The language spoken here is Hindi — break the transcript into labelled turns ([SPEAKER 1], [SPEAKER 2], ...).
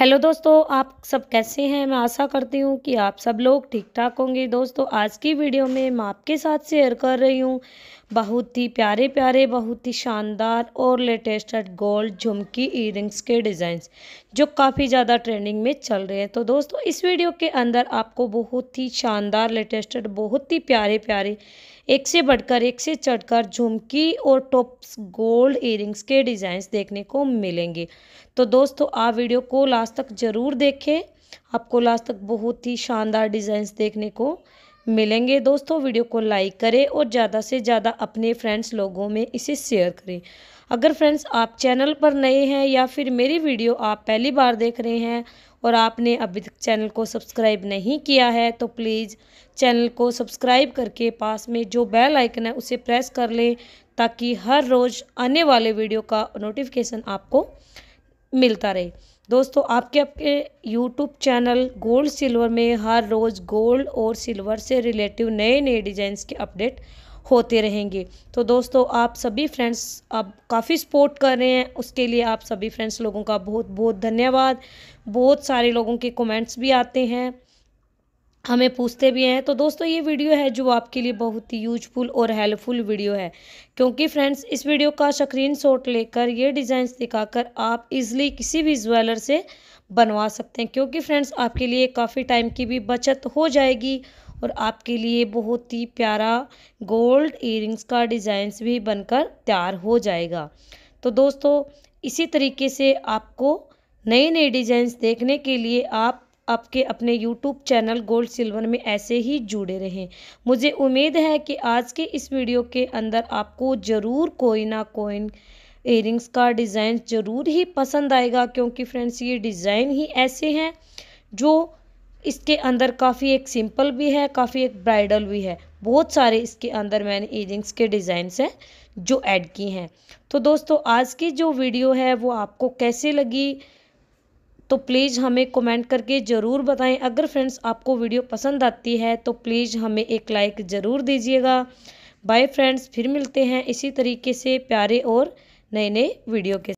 [SPEAKER 1] हेलो दोस्तों आप सब कैसे हैं मैं आशा करती हूँ कि आप सब लोग ठीक ठाक होंगे दोस्तों आज की वीडियो में मैं आपके साथ शेयर कर रही हूँ बहुत ही प्यारे प्यारे बहुत ही शानदार और लेटेस्ट गोल्ड झुमकी ईयरिंग्स के डिज़ाइंस जो काफ़ी ज़्यादा ट्रेंडिंग में चल रहे हैं तो दोस्तों इस वीडियो के अंदर आपको बहुत ही शानदार लेटेस्टेड बहुत ही प्यारे प्यारे एक से बढ़कर एक से चढ़कर झुमकी और टॉप्स गोल्ड ईयरिंग्स के डिज़ाइंस देखने को मिलेंगे तो दोस्तों आप वीडियो को लास्ट लास्ट तक ज़रूर देखें आपको लास्ट तक बहुत ही शानदार डिज़ाइंस देखने को मिलेंगे दोस्तों वीडियो को लाइक करें और ज़्यादा से ज़्यादा अपने फ्रेंड्स लोगों में इसे शेयर करें अगर फ्रेंड्स आप चैनल पर नए हैं या फिर मेरी वीडियो आप पहली बार देख रहे हैं और आपने अभी तक चैनल को सब्सक्राइब नहीं किया है तो प्लीज़ चैनल को सब्सक्राइब करके पास में जो बेल आइकन है उसे प्रेस कर लें ताकि हर रोज़ आने वाले वीडियो का नोटिफिकेशन आपको मिलता रहे दोस्तों आपके आपके यूट्यूब चैनल गोल्ड सिल्वर में हर रोज़ गोल्ड और सिल्वर से रिलेटिव नए नए डिज़ाइंस के अपडेट होते रहेंगे तो दोस्तों आप सभी फ्रेंड्स आप काफ़ी सपोर्ट कर रहे हैं उसके लिए आप सभी फ्रेंड्स लोगों का बहुत बहुत धन्यवाद बहुत सारे लोगों के कमेंट्स भी आते हैं हमें पूछते भी हैं तो दोस्तों ये वीडियो है जो आपके लिए बहुत ही यूजफुल और हेल्पफुल वीडियो है क्योंकि फ्रेंड्स इस वीडियो का स्क्रीन शॉट लेकर ये डिज़ाइंस दिखाकर आप इजली किसी भी ज्वेलर से बनवा सकते हैं क्योंकि फ्रेंड्स आपके लिए काफ़ी टाइम की भी बचत हो जाएगी और आपके लिए बहुत ही प्यारा गोल्ड ईयरिंग्स का डिज़ाइंस भी बनकर तैयार हो जाएगा तो दोस्तों इसी तरीके से आपको नई नई डिज़ाइंस देखने के लिए आप आपके अपने यूट्यूब चैनल गोल्ड सिल्वर में ऐसे ही जुड़े रहें मुझे उम्मीद है कि आज के इस वीडियो के अंदर आपको ज़रूर कोई ना कोई एयरिंग्स का डिज़ाइन ज़रूर ही पसंद आएगा क्योंकि फ्रेंड्स ये डिज़ाइन ही ऐसे हैं जो इसके अंदर काफ़ी एक सिंपल भी है काफ़ी एक ब्राइडल भी है बहुत सारे इसके अंदर मैंने एयरिंग्स के डिज़ाइंस हैं जो ऐड किए हैं तो दोस्तों आज की जो वीडियो है वो आपको कैसे लगी तो प्लीज़ हमें कमेंट करके ज़रूर बताएं अगर फ्रेंड्स आपको वीडियो पसंद आती है तो प्लीज़ हमें एक लाइक ज़रूर दीजिएगा बाय फ्रेंड्स फिर मिलते हैं इसी तरीके से प्यारे और नए नए वीडियो के